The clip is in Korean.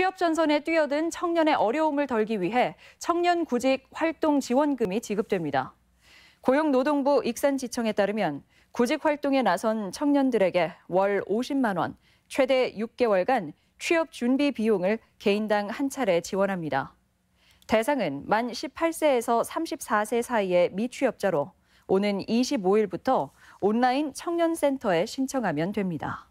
취업 전선에 뛰어든 청년의 어려움을 덜기 위해 청년 구직 활동 지원금이 지급됩니다. 고용노동부 익산지청에 따르면 구직 활동에 나선 청년들에게 월 50만 원, 최대 6개월간 취업 준비 비용을 개인당 한 차례 지원합니다. 대상은 만 18세에서 34세 사이의 미취업자로 오는 25일부터 온라인 청년센터에 신청하면 됩니다.